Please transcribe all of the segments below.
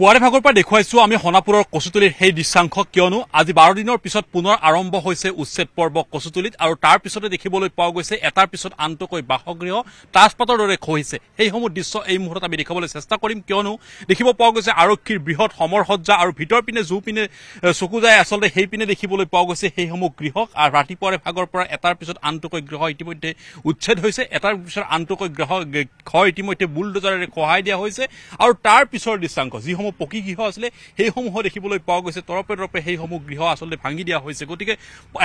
পুৱাৰে ভাগৰ পৰা দেখুৱাইছো আমি সোণাপুৰৰ কচুতলিৰ সেই দৃশ্যাংশ কিয়নো আজি বাৰ দিনৰ পিছত পুনৰ আৰম্ভ হৈছে উচ্ছেদ পৰ্ব কচুতলিত আৰু তাৰ পিছতে দেখিবলৈ পোৱা গৈছে এটাৰ পিছত আনটোকৈ বাসগৃহ তাজপাতৰ দৰে খহিছে সেইসমূহ দৃশ্য এই মুহূৰ্তত আমি দেখিবলৈ চেষ্টা কৰিম কিয়নো দেখিব পোৱা গৈছে আৰক্ষীৰ বৃহৎ সমৰ সজ্জা আৰু ভিতৰ পিনে জোপিনে চকু যায় আচলতে সেইপিনে দেখিবলৈ পোৱা গৈছে সেইসমূহ গৃহক আৰু ৰাতিপুৱাৰে ভাগৰ পৰা এটাৰ পিছত আনটোকৈ গৃহ ইতিমধ্যে উচ্ছেদ হৈছে এটাৰ পিছত আনটোকৈ গৃহ ঘৰ ইতিমধ্যে বুলডোজাৰেৰে খহাই দিয়া হৈছে আৰু তাৰ পিছৰ দৃশ্যাংশ যিসমূহ যিসমূহ পকী গৃহ আছিলে সেইসমূহো দেখিবলৈ পোৱা গৈছে তৰপে তৰপে সেইসমূহ গৃহ আচলতে ভাঙি দিয়া হৈছে গতিকে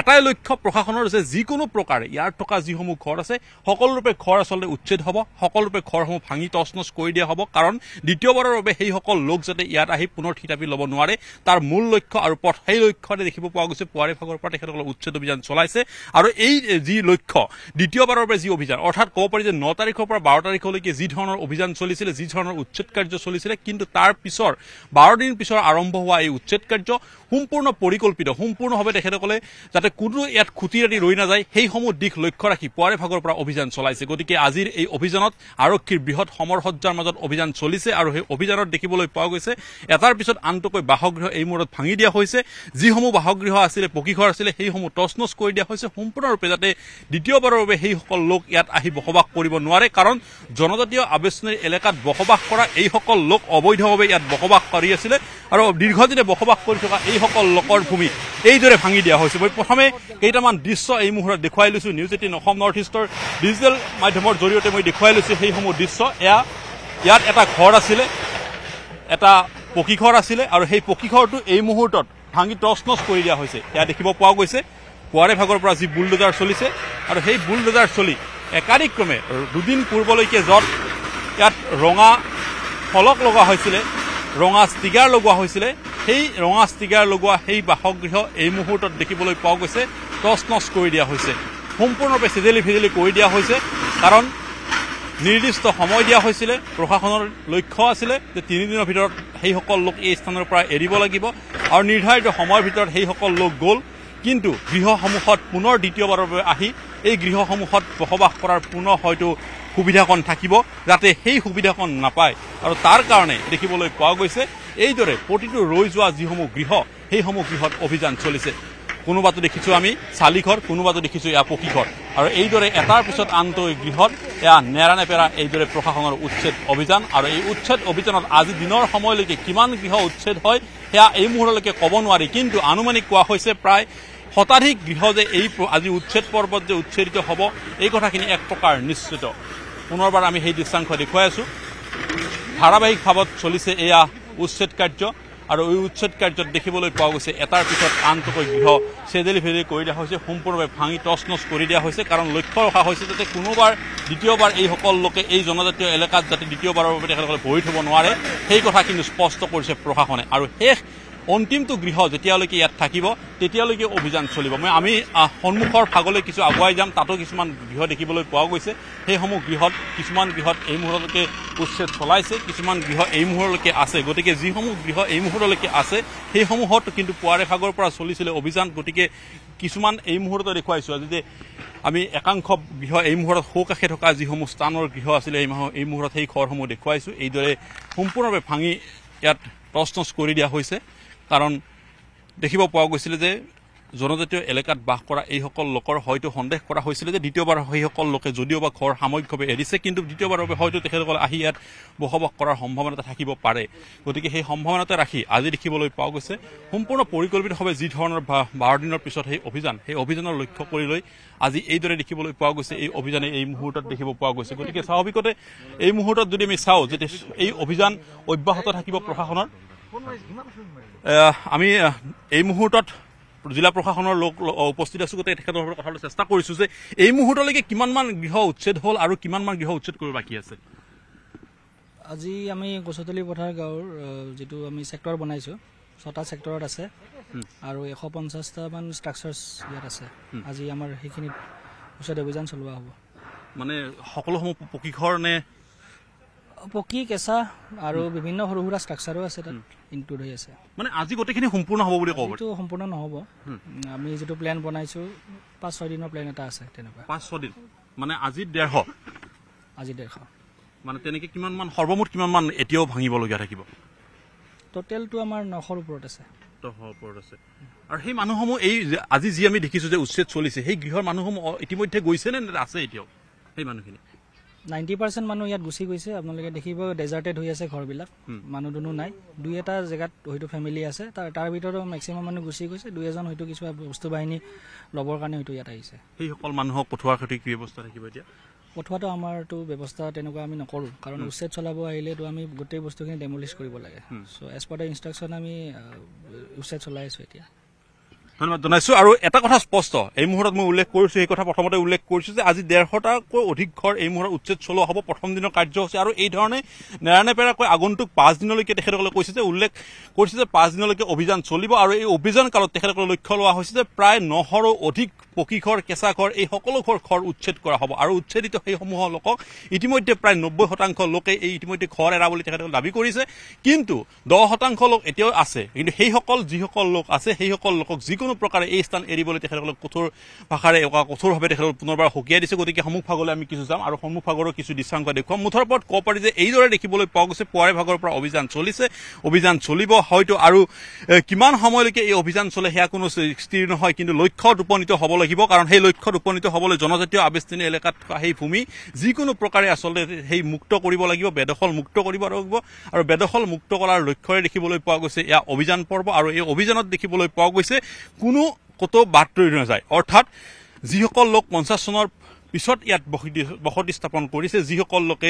এটাই লক্ষ্য প্ৰশাসনৰ যে যিকোনো প্ৰকাৰে ইয়াৰ থকা যিসমূহ ঘৰ আছে সকলোৰূপে ঘৰ আচলতে উচ্ছেদ হ'ব সকলোৰূপে ঘৰসমূহ ভাঙি তচ নচ কৰি দিয়া হ'ব কাৰণ দ্বিতীয়বাৰৰ বাবে সেইসকল লোক যাতে ইয়াত আহি পুনৰ থিতাপি ল'ব নোৱাৰে তাৰ মূল লক্ষ্য আৰু পথ সেই লক্ষ্যতে দেখিব পোৱা গৈছে পুৱাৰে ভাগৰ পৰা তেখেতসকলে উচ্ছেদ অভিযান চলাইছে আৰু এই যি লক্ষ্য দ্বিতীয়বাৰৰ বাবে যি অভিযান অৰ্থাৎ ক'ব পাৰি যে ন তাৰিখৰ পৰা বাৰ তাৰিখলৈকে যি ধৰণৰ অভিযান চলিছিলে যি ধৰণৰ উচ্ছেদ কাৰ্য চলিছিলে কিন্তু তাৰ পিছত পিছৰ বাৰ দিন পিছৰ আৰম্ভ হোৱা এই উচ্ছেদ কাৰ্য সম্পূৰ্ণ পৰিকল্পিত সম্পূৰ্ণভাৱে তেখেতসকলে যাতে কোনো ইয়াত খুটি ৰাতি ৰৈ নাযায় সেইসমূহ দিশ লক্ষ্য ৰাখি পুৱাৰে ভাগৰ পৰা অভিযান চলাইছে গতিকে আজিৰ এই অভিযানত আৰক্ষীৰ বৃহৎ সমৰসজ্জাৰ মাজত অভিযান চলিছে আৰু সেই অভিযানত দেখিবলৈ পোৱা গৈছে এটাৰ পিছত আনটোকৈ বাসগৃহ এই মূৰত ভাঙি দিয়া হৈছে যিসমূহ বাসগৃহ আছিলে পকীঘৰ আছিলে সেইসমূহ তচনচ কৰি দিয়া হৈছে সম্পূৰ্ণৰূপে যাতে দ্বিতীয়বাৰৰ বাবে সেইসকল লোক ইয়াত আহি বসবাস কৰিব নোৱাৰে কাৰণ জনজাতীয় আৱেশনীৰ এলেকাত বসবাস কৰা এইসকল লোক অবৈধভাৱে ইয়াত বসবাস বসবাস কৰি আছিলে আৰু দীৰ্ঘদিনে বসবাস কৰি থকা এইসকল লোকৰ ভূমি এইদৰে ভাঙি দিয়া হৈছে মই প্ৰথমে কেইটামান দৃশ্য এই মুহূৰ্তত দেখুৱাই লৈছোঁ নিউজ এইটিন অসম নৰ্থ ইষ্টৰ ডিজিটেল মাধ্যমৰ জৰিয়তে মই দেখুৱাই লৈছোঁ সেইসমূহ দৃশ্য এয়া ইয়াত এটা ঘৰ আছিলে এটা পকীঘৰ আছিলে আৰু সেই পকীঘৰটো এই মুহূৰ্তত ভাঙি টচ নচ কৰি দিয়া হৈছে এয়া দেখিব পোৱা গৈছে পুৱাৰে ভাগৰ পৰা যি বুলডজাৰ চলিছে আৰু সেই বুলডজাৰ চলি একাধিক্ৰমে দুদিন পূৰ্বলৈকে য'ত ইয়াত ৰঙা ফলক লগা হৈছিলে ৰঙা ষ্টিকাৰ লগোৱা হৈছিলে সেই ৰঙা ষ্টিকাৰ লগোৱা সেই বাসগৃহ এই মুহূৰ্তত দেখিবলৈ পোৱা গৈছে টচ নচ কৰি দিয়া হৈছে সম্পূৰ্ণৰূপে চিজেলি ফিজেলি কৰি দিয়া হৈছে কাৰণ নিৰ্দিষ্ট সময় দিয়া হৈছিলে প্ৰশাসনৰ লক্ষ্য আছিলে যে তিনিদিনৰ ভিতৰত সেইসকল লোক এই স্থানৰ পৰা এৰিব লাগিব আৰু নিৰ্ধাৰিত সময়ৰ ভিতৰত সেইসকল লোক গ'ল কিন্তু গৃহসমূহত পুনৰ দ্বিতীয়বাৰৰ বাবে আহি এই গৃহসমূহত বসবাস কৰাৰ পুনৰ হয়তো সুবিধাকণ থাকিব যাতে সেই সুবিধাকণ নাপায় আৰু তাৰ কাৰণে দেখিবলৈ পোৱা গৈছে এইদৰে প্ৰতিটো ৰৈ যোৱা যিসমূহ গৃহ সেইসমূহ গৃহত অভিযান চলিছে কোনোবাটো দেখিছোঁ আমি চালিঘৰ কোনোবাটো দেখিছোঁ এয়া পকীঘৰ আৰু এইদৰে এটাৰ পিছত আনটো গৃহত এয়া নেৰা নেপেৰা এইদৰে প্ৰশাসনৰ উচ্ছেদ অভিযান আৰু এই উচ্ছেদ অভিযানত আজি দিনৰ সময়লৈকে কিমান গৃহ উচ্ছেদ হয় সেয়া এই মুহূৰ্তলৈকে ক'ব নোৱাৰি কিন্তু আনুমানিক কোৱা হৈছে প্ৰায় শতাধিক গৃহ যে এই আজি উচ্ছেদ পৰ্বত যে উচ্ছেদিত হ'ব এই কথাখিনি এক প্ৰকাৰ নিশ্চিত পুনৰবাৰ আমি সেই দৃশ্যাংশ দেখুৱাই আছোঁ ধাৰাবাহিকভাৱত চলিছে এয়া উচ্ছেদ কাৰ্য আৰু এই উচ্ছেদ কাৰ্যত দেখিবলৈ পোৱা গৈছে এটাৰ পিছত আনটোকৈ গৃহ চেদেলি ভেদি কৰি দিয়া হৈছে সম্পূৰ্ণভাৱে ভাঙি টচ নচ কৰি দিয়া হৈছে কাৰণ লক্ষ্য ৰখা হৈছে যাতে কোনোবাৰ দ্বিতীয়বাৰ এইসকল লোকে এই জনজাতীয় এলেকাত যাতে দ্বিতীয়বাৰৰ বাবে তেখেতসকলে ভৰি থ'ব নোৱাৰে সেই কথা কিন্তু স্পষ্ট কৰিছে প্ৰশাসনে আৰু শেষ অন্তিমটো গৃহ যেতিয়ালৈকে ইয়াত থাকিব তেতিয়ালৈকে অভিযান চলিব মই আমি সন্মুখৰ ভাগলৈ কিছু আগুৱাই যাম তাতো কিছুমান গৃহ দেখিবলৈ পোৱা গৈছে সেইসমূহ গৃহত কিছুমান গৃহত এই মুহূৰ্তলৈকে উচ্ছেদ চলাইছে কিছুমান গৃহ এই মুহূৰ্তলৈকে আছে গতিকে যিসমূহ গৃহ এই মুহূৰ্তলৈকে আছে সেইসমূহত কিন্তু পুৱাৰে ভাগৰ পৰা চলিছিলে অভিযান গতিকে কিছুমান এই মুহূৰ্তত দেখুৱাইছোঁ আজি যে আমি একাংশ গৃহ এই মুহূৰ্তত সৌকাষে থকা যিসমূহ স্থানৰ গৃহ আছিলে এই মাহৰ এই মুহূৰ্তত সেই ঘৰসমূহ দেখুৱাইছোঁ এইদৰে সম্পূৰ্ণভাৱে ভাঙি ইয়াত টচ টচ কৰি দিয়া হৈছে কাৰণ দেখিব পোৱা গৈছিলে যে জনজাতীয় এলেকাত বাস কৰা এইসকল লোকৰ হয়তো সন্দেহ কৰা হৈছিলে যে দ্বিতীয়বাৰ সেইসকল লোকে যদিও বা ঘৰ সাময়িকভাৱে এৰিছে কিন্তু দ্বিতীয়বাৰৰ বাবে হয়তো তেখেতসকল আহি ইয়াত বসবাস কৰাৰ সম্ভাৱনা থাকিব পাৰে গতিকে সেই সম্ভাৱনাতে ৰাখি আজি দেখিবলৈ পোৱা গৈছে সম্পূৰ্ণ পৰিকল্পিতভাৱে যিধৰণৰ বা বাৰ দিনৰ পিছত সেই অভিযান সেই অভিযানৰ লক্ষ্য কৰি লৈ আজি এইদৰে দেখিবলৈ পোৱা গৈছে এই অভিযানে এই মুহূৰ্তত দেখিব পোৱা গৈছে গতিকে স্বাভাৱিকতে এই মুহূৰ্তত যদি আমি চাওঁ যে এই অভিযান অব্যাহত থাকিব প্ৰশাসনৰ আমি এই মুহূৰ্তত জিলা প্ৰশাসনৰ লোক উপস্থিত আছো গোটেই তেখেতৰ কথা চেষ্টা কৰিছো যে এই মুহূৰ্তলৈকে কিমানমান গৃহ উচ্ছেদ হ'ল আৰু কিমানমান গৃহ উচ্ছেদ কৰিব বাকী আছে আজি আমি গছতলি পথাৰ গাঁৱৰ যিটো আমি চেক্টৰ বনাইছোঁ ছটা চেক্টৰত আছে আৰু এশ পঞ্চাছটামান ষ্ট্ৰাকচাৰ্ছ ইয়াত আছে আজি আমাৰ সেইখিনিত উচ্ছেদ অভিযান চলোৱা হ'ব মানে সকলোসমূহ পকীঘৰ নে পকী কেঁচা আৰু বিভিন্ন সৰু সুৰা ষ্ট্ৰাকচাৰো আছে তাত ইনক্লুড হৈ আছে মানে আজি গোটেইখিনি সম্পূৰ্ণ হ'ব বুলি কওঁ সম্পূৰ্ণ নহ'ব আমি যিটো প্লেন বনাইছো পাঁচ ছয় দিনৰ প্লেন এটা আছে তেনেকুৱা পাঁচ ছয় দিন মানে আজি ডেৰশ আজি ডেৰশ মানে তেনেকে কিমানমান সৰ্বমুঠ কিমানমান এতিয়াও ভাঙিবলগীয়া থাকিব টোটেলটো আমাৰ নশৰ ওপৰত আছে আৰু সেই মানুহসমূহ এই আজি যি আমি দেখিছোঁ যে উচ্ছেদ চলিছে সেই গৃহৰ মানুহসমূহ ইতিমধ্যে গৈছেনে আছে এতিয়াও সেই মানুহখিনি নাইণ্টি পাৰ্চেণ্ট মানুহ ইয়াত গুচি গৈছে আপোনালোকে দেখিব ডেজাৰ্টেড হৈ আছে ঘৰবিলাক মানুহ দুনো নাই দুই এটা জেগাত হয়তো ফেমিলি আছে তাৰ তাৰ ভিতৰতো মেক্সিমাম মানুহ গুচি গৈছে দুই এজন হয়তো কিছুমান বস্তু বাহিনী ল'বৰ কাৰণে হয়তো ইয়াত আহিছে সেইসকল মানুহক পঠোৱাৰ সৈতে কি ব্যৱস্থা থাকিব এতিয়া পঠোৱাটো আমাৰতো ব্যৱস্থা তেনেকুৱা আমি নকৰোঁ কাৰণ উচ্ছেদ চলাব আহিলেতো আমি গোটেই বস্তুখিনি ডেমলিছ কৰিব লাগে so' as per the instruction আমি উচ্ছেদ চলাই আছোঁ এতিয়া ধন্যবাদ জনাইছো আৰু এটা কথা স্পষ্ট এই মুহূৰ্তত মই উল্লেখ কৰিছো এই কথা প্ৰথমতে উল্লেখ কৰিছো যে আজি ডেৰশটাকৈ অধিক ঘৰ এই মুহূৰ্তত উচ্ছেদ চলোৱা হ'ব প্ৰথম দিনৰ কাৰ্যসূচী আৰু এইধৰণে নেৰানেপেৰাকৈ আগন্তুক পাঁচদিনলৈকে তেখেতসকলে কৈছে যে উল্লেখ কৰিছে যে পাঁচদিনলৈকে অভিযান চলিব আৰু এই অভিযান কালত তেখেতসকলে লক্ষ্য লোৱা হৈছে যে প্ৰায় নশৰো অধিক পকী ঘৰ কেঁচা ঘৰ এই সকলো ঘৰ ঘৰ উচ্ছেদ কৰা হ'ব আৰু উচ্ছেদিত সেইসমূহৰ লোকক ইতিমধ্যে প্ৰায় নব্বৈ শতাংশ লোকে এই ইতিমধ্যে ঘৰ এৰা বুলি তেখেতসকলে দাবী কৰিছে কিন্তু দহ শতাংশ লোক এতিয়াও আছে কিন্তু সেইসকল যিসকল লোক আছে সেইসকল লোকক যিকোনো প্ৰকাৰে এই স্থান এৰিবলৈ তেখেতসকলক কঠোৰ ভাষাৰে কঠোৰভাৱে তেখেতসকলক পুনৰবাৰ সকীয়াই দিছে গতিকে সমূহ ভাগলৈ আমি কিছু যাম আৰু সমূহ ভাগৰো কিছু দৃশ্যাংশ দেখুৱাম মুঠৰ ওপৰত ক'ব পাৰি যে এইদৰে দেখিবলৈ পোৱা গৈছে পুৱাৰে ভাগৰ পৰা অভিযান চলিছে অভিযান চলিব হয়তো আৰু কিমান সময়লৈকে এই অভিযান চলে সেয়া কোনো স্থিৰ নহয় কিন্তু লক্ষ্যত উপনীত হ'বলৈ লাগিব কাৰণ সেই লক্ষ্যত উপনীত হবলৈ জনজাতীয় আৱেষ্টনী এলেকাত থকা সেই ভূমি যিকোনো প্ৰকাৰে আচলতে সেই মুক্ত কৰিব লাগিব বেদখল মুক্ত কৰিব লাগিব আৰু বেদখল মুক্ত কৰাৰ লক্ষ্যৰে দেখিবলৈ পোৱা গৈছে এয়া অভিযান পৰ্ব আৰু এই অভিযানত দেখিবলৈ পোৱা গৈছে কোনো ক'তো বাট ৰৈ নাযায় অৰ্থাৎ যিসকল লোক পঞ্চাছ চনৰ পিছত ইয়াত বসতি বসতি স্থাপন কৰিছে যিসকল লোকে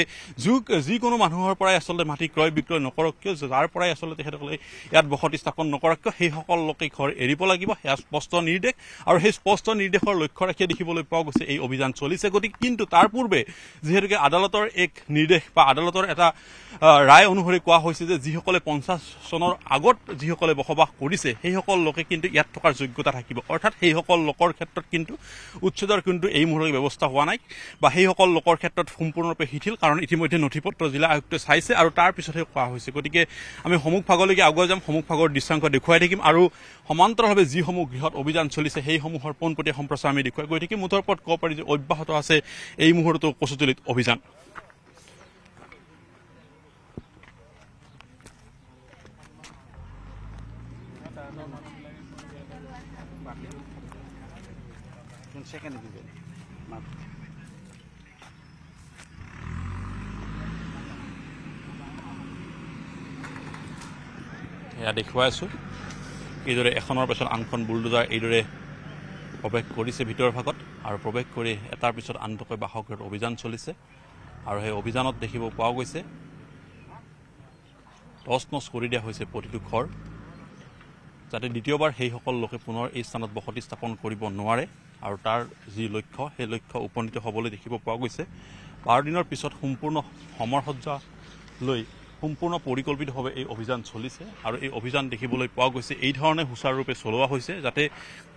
যিকোনো মানুহৰ পৰাই আচলতে মাটি ক্ৰয় বিক্ৰয় নকৰক কিয় যাৰ পৰাই আচলতে তেখেতসকলে ইয়াত বসতি স্থাপন নকৰক কিয় সেইসকল লোকে ঘৰ এৰিব লাগিব সেয়া স্পষ্ট নিৰ্দেশ আৰু সেই স্পষ্ট নিৰ্দেশৰ লক্ষ্য ৰাখিয়ে দেখিবলৈ পোৱা গৈছে এই অভিযান চলিছে গতিকে কিন্তু তাৰ পূৰ্বে যিহেতুকে আদালতৰ এক নিৰ্দেশ বা আদালতৰ এটা ৰায় অনুসৰি কোৱা হৈছে যে যিসকলে পঞ্চাছ চনৰ আগত যিসকলে বসবাস কৰিছে সেইসকল লোকে কিন্তু ইয়াত থকাৰ যোগ্যতা থাকিব অৰ্থাৎ সেইসকল লোকৰ ক্ষেত্ৰত কিন্তু উচ্ছেদৰ কিন্তু এই মুহূৰ্তত ব্যৱস্থা হোৱা নাই বা সেইসকল লোকৰ ক্ষেত্ৰত সম্পূৰ্ণৰূপে শিথিল কাৰণ ইতিমধ্যে নথি পত্ৰ জিলা আয়ুক্তই চাইছে আৰু তাৰ পিছতহে কোৱা হৈছে গতিকে আমি সমূহ ভাগলৈকে আগুৱাই যাম ভাগৰ দৃশ্যাংশ দেখুৱাই থাকিম আৰু সমান্তৰভাৱে যিসমূহ গৃহত অভিযান চলিছে সেইসমূহৰ পোনপটীয়া সম্প্ৰচাৰ আমি দেখুৱাই গৈ থাকিম মুঠৰ ওপৰত ক'ব পাৰি যে অব্যাহত আছে এই মুহূৰ্ততো কচুতলিত অভিযান mag এয়া দেখুৱাই আছোঁ এইদৰে এখনৰ পাছত আনখন বুলডোজাৰ এইদৰে প্ৰৱেশ কৰিছে ভিতৰৰ ভাগত আৰু প্ৰৱেশ কৰি এটাৰ পিছত আনটোকৈ বাসগৃহত অভিযান চলিছে আৰু সেই অভিযানত দেখিব পোৱা গৈছে টচ নচ কৰি দিয়া হৈছে প্ৰতিটো ঘৰ যাতে দ্বিতীয়বাৰ সেইসকল লোকে পুনৰ এই স্থানত বসতি স্থাপন কৰিব নোৱাৰে আৰু তাৰ যি লক্ষ্য সেই লক্ষ্য উপনীত হ'বলৈ দেখিব পোৱা গৈছে বাৰ দিনৰ পিছত সম্পূৰ্ণ সমৰ সজ্জা লৈ সম্পূৰ্ণ পৰিকল্পিতভাৱে এই অভিযান চলিছে আৰু এই অভিযান দেখিবলৈ পোৱা গৈছে এইধৰণে সুচাৰুৰূপে চলোৱা হৈছে যাতে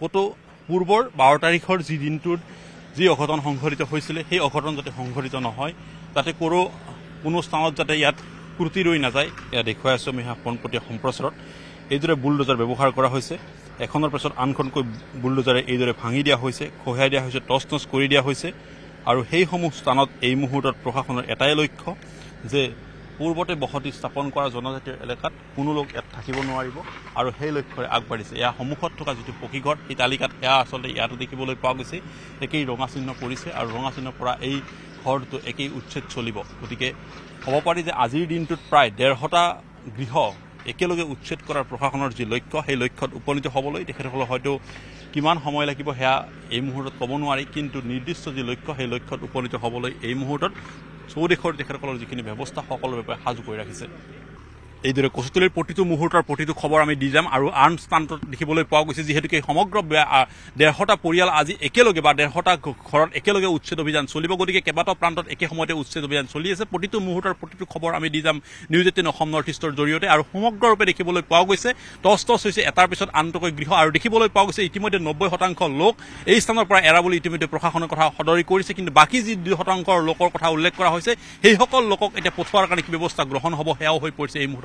ক'তো পূৰ্বৰ বাৰ তাৰিখৰ যি দিনটোত যি অঘটন সংঘটিত হৈছিলে সেই অঘটন যাতে সংঘটিত নহয় যাতে কোনো কোনো স্থানত যাতে ইয়াত ক্ৰুটি ৰৈ নাযায় এয়া দেখুৱাই আছোঁ আমি পোনপটীয়া সম্প্ৰচাৰত এইদৰে বুলডোজাৰ ব্যৱহাৰ কৰা হৈছে এখনৰ পাছত আনখনকৈ বুলডোজাৰে এইদৰে ভাঙি দিয়া হৈছে খহিয়াই দিয়া হৈছে টচ নচ কৰি দিয়া হৈছে আৰু সেইসমূহ স্থানত এই মুহূৰ্তত প্ৰশাসনৰ এটাই লক্ষ্য যে পূৰ্বতে বসতি স্থাপন কৰা জনজাতীয় এলেকাত কোনো লোক ইয়াত থাকিব নোৱাৰিব আৰু সেই লক্ষ্যৰে আগবাঢ়িছে ইয়াৰ সন্মুখত থকা যিটো পকীঘৰ সেই তালিকাত সেয়া আচলতে ইয়াতো দেখিবলৈ পোৱা গৈছে একেই ৰঙাচিহ্ন পৰিছে আৰু ৰঙাচিহ্ন পৰা এই ঘৰটো একেই উচ্ছেদ চলিব গতিকে ক'ব পাৰি যে আজিৰ দিনটোত প্ৰায় ডেৰশটা গৃহ একেলগে উচ্ছেদ কৰাৰ প্ৰশাসনৰ যি লক্ষ্য সেই লক্ষ্যত উপনীত হ'বলৈ তেখেতসকলে হয়তো কিমান সময় লাগিব সেয়া এই মুহূৰ্তত ক'ব নোৱাৰি কিন্তু নিৰ্দিষ্ট যি লক্ষ্য সেই লক্ষ্যত উপনীত হ'বলৈ এই মুহূৰ্তত চৌদেশৰ তেখেতসকলৰ যিখিনি ব্যৱস্থা সকলোৰে সাজু কৰি ৰাখিছে এইদৰে কচুতলিৰ প্ৰতিটো মুহূৰ্তৰ প্ৰতিটো খবৰ আমি দি যাম আৰু আন স্থানত দেখিবলৈ পোৱা গৈছে যিহেতুকে সমগ্ৰ ডেৰশটা পৰিয়াল আজি একেলগে বা ডেৰশটা ঘৰত একেলগে উচ্ছেদ অভিযান চলিব গতিকে কেইবাটাও প্ৰান্তত একে সময়তে উচ্ছেদ অভিযান চলি আছে প্ৰতিটো মুহূৰ্তৰ প্ৰতিটো খবৰ আমি দি যাম নিউজ এইটিন অসম নৰ্থ ইষ্টৰ জৰিয়তে আৰু সমগ্ৰৰূপে দেখিবলৈ পোৱা গৈছে টছ টছ হৈছে এটাৰ পিছত আনটোকৈ গৃহ আৰু দেখিবলৈ পোৱা গৈছে ইতিমধ্যে নব্বৈ শতাংশ লোক এই স্থানৰ পৰা এৰা বুলি ইতিমধ্যে প্ৰশাসনৰ কথা সদৰি কৰিছে কিন্তু বাকী যি দুই শতাংশৰ লোকৰ কথা উল্লেখ কৰা হৈছে সেইসকল লোকক এতিয়া পঠোৱাৰ কাৰণে কি ব্যৱস্থা গ্ৰহণ হ'ব সেয়াও হৈ পৰিছে এই মুহূৰ্তত